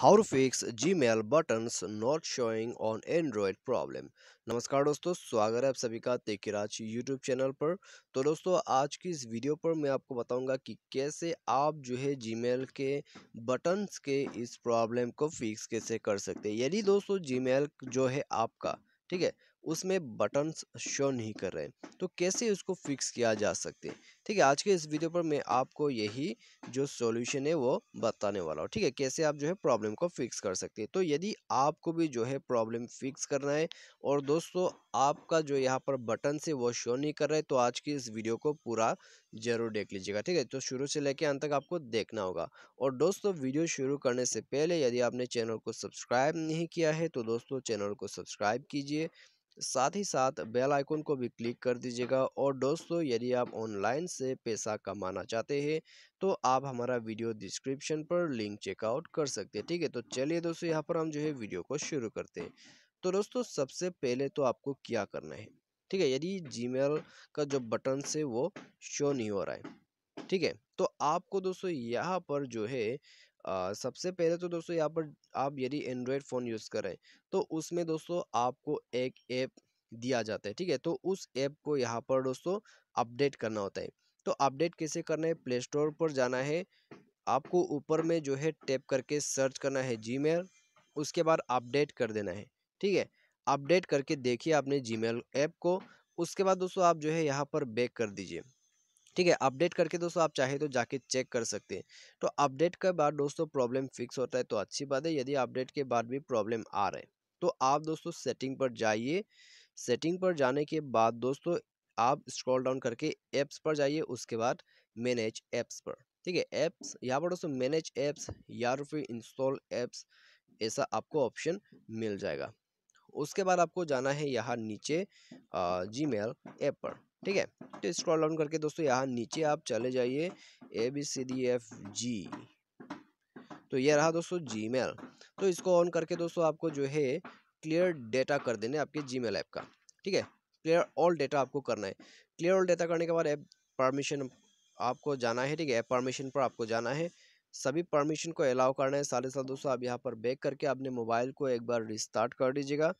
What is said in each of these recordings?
how to fix Gmail buttons not showing on Android problem नमस्कार दोस्तों स्वागत है आप सभी का तेकिराज यूट्यूब चैनल पर तो दोस्तों आज की इस वीडियो पर मैं आपको बताऊंगा कि कैसे आप जो है मेल के बटन्स के इस प्रॉब्लम को फिक्स कैसे कर सकते हैं यदि दोस्तों मेल जो है आपका ठीक है उसमें बटन्स शो नहीं कर रहे तो कैसे उसको फिक्स किया जा सकते ठीक है आज के इस वीडियो पर मैं आपको यही जो सॉल्यूशन है वो बताने वाला हूँ ठीक है कैसे आप जो है प्रॉब्लम को फिक्स कर सकते हैं तो यदि आपको भी जो है प्रॉब्लम फिक्स करना है और दोस्तों आपका जो यहाँ पर बटन से वो शो नहीं कर रहे तो आज की इस वीडियो को पूरा जरूर देख लीजिएगा ठीक है तो शुरू से लेकर अंत तक आपको देखना होगा और दोस्तों वीडियो शुरू करने से पहले यदि आपने चैनल को सब्सक्राइब नहीं किया है तो दोस्तों चैनल को सब्सक्राइब कीजिए साथ ही साथ बेल आइकन को भी क्लिक कर दीजिएगा और दोस्तों यदि आप ऑनलाइन से पैसा कमाना चाहते हैं तो आप हमारा वीडियो डिस्क्रिप्शन पर लिंक चेकआउट कर सकते हैं ठीक है तो चलिए दोस्तों यहाँ पर हम जो है वीडियो को शुरू करते हैं तो दोस्तों सबसे पहले तो आपको क्या करना है ठीक है यदि जीमेल का जो बटन से वो शो नहीं हो रहा है ठीक है तो आपको दोस्तों यहाँ पर जो है सबसे पहले तो दोस्तों यहाँ पर आप यदि एंड्रॉयड फ़ोन यूज़ करें तो उसमें दोस्तों आपको एक ऐप दिया जाता है ठीक है तो उस ऐप को यहाँ पर दोस्तों अपडेट करना होता है तो अपडेट कैसे करना है प्ले स्टोर पर जाना है आपको ऊपर में जो है टैप करके सर्च करना है जी उसके बाद अपडेट कर देना है ठीक है अपडेट करके देखिए आपने जी ऐप को उसके बाद दोस्तों आप जो है यहाँ पर बैक कर दीजिए ठीक है अपडेट करके दोस्तों आप चाहे तो जाके चेक कर सकते हैं तो अपडेट के बाद दोस्तों प्रॉब्लम फिक्स होता है तो अच्छी बात है यदि अपडेट के बाद भी प्रॉब्लम आ रहा है तो आप दोस्तों सेटिंग पर जाइए सेटिंग पर जाने के बाद दोस्तों आप स्क्रॉल डाउन करके ऐप्स पर जाइए उसके बाद मैनेज ऐप्स पर ठीक है ऐप्स यहाँ पर दोस्तों मैनेज ऐप्स या फिर इंस्टॉल ऐप्स ऐसा आपको ऑप्शन मिल जाएगा उसके बाद आपको जाना है यहाँ नीचे जी मेल ऐप पर ठीक है तो स्क्रॉल डाउन करके दोस्तों यहाँ नीचे आप चले जाइए A B C D F G तो ये रहा दोस्तों जीमेल तो इसको ऑन करके दोस्तों आपको जो है क्लियर डेटा कर देने है आपके जीमेल ऐप का ठीक है क्लियर ऑल डेटा आपको करना है क्लियर ऑल डेटा करने के बाद ऐप परमिशन आपको जाना है ठीक है ऐप परमिशन पर आपको जाना है सभी परमिशन को अलाउ करना है सारे साथ दोस्तों आप यहाँ पर बैक करके अपने मोबाइल को एक बार रिस्टार्ट कर दीजिएगा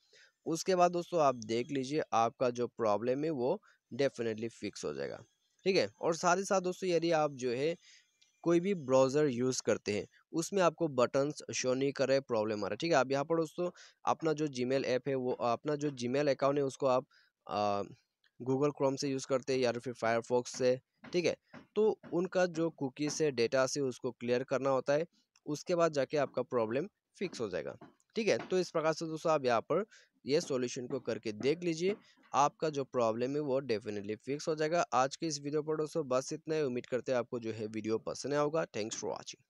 उसके बाद दोस्तों आप देख लीजिए आपका जो प्रॉब्लम है वो डेफिनेटली फिक्स हो जाएगा ठीक है और साथ ही साथ दोस्तों यदि आप जो है कोई भी ब्राउज़र यूज़ करते हैं उसमें आपको बटन्स शो नहीं कर रहे प्रॉब्लम आ रहा है ठीक है आप यहाँ पर दोस्तों अपना जो मेल ऐप है वो अपना जो मेल अकाउंट है उसको आप गूगल क्रोम से यूज़ करते हैं या फिर फायरफॉक्स से ठीक है तो उनका जो कुकी से डेटा से उसको क्लियर करना होता है उसके बाद जाके आपका प्रॉब्लम फिक्स हो जाएगा ठीक है तो इस प्रकार से दोस्तों आप यहाँ पर ये सॉल्यूशन को करके देख लीजिए आपका जो प्रॉब्लम है वो डेफिनेटली फिक्स हो जाएगा आज के इस वीडियो पर दोस्तों बस इतना ही उम्मीद करते हैं आपको जो है वीडियो पसंद आएगा थैंक्स फॉर वॉचिंग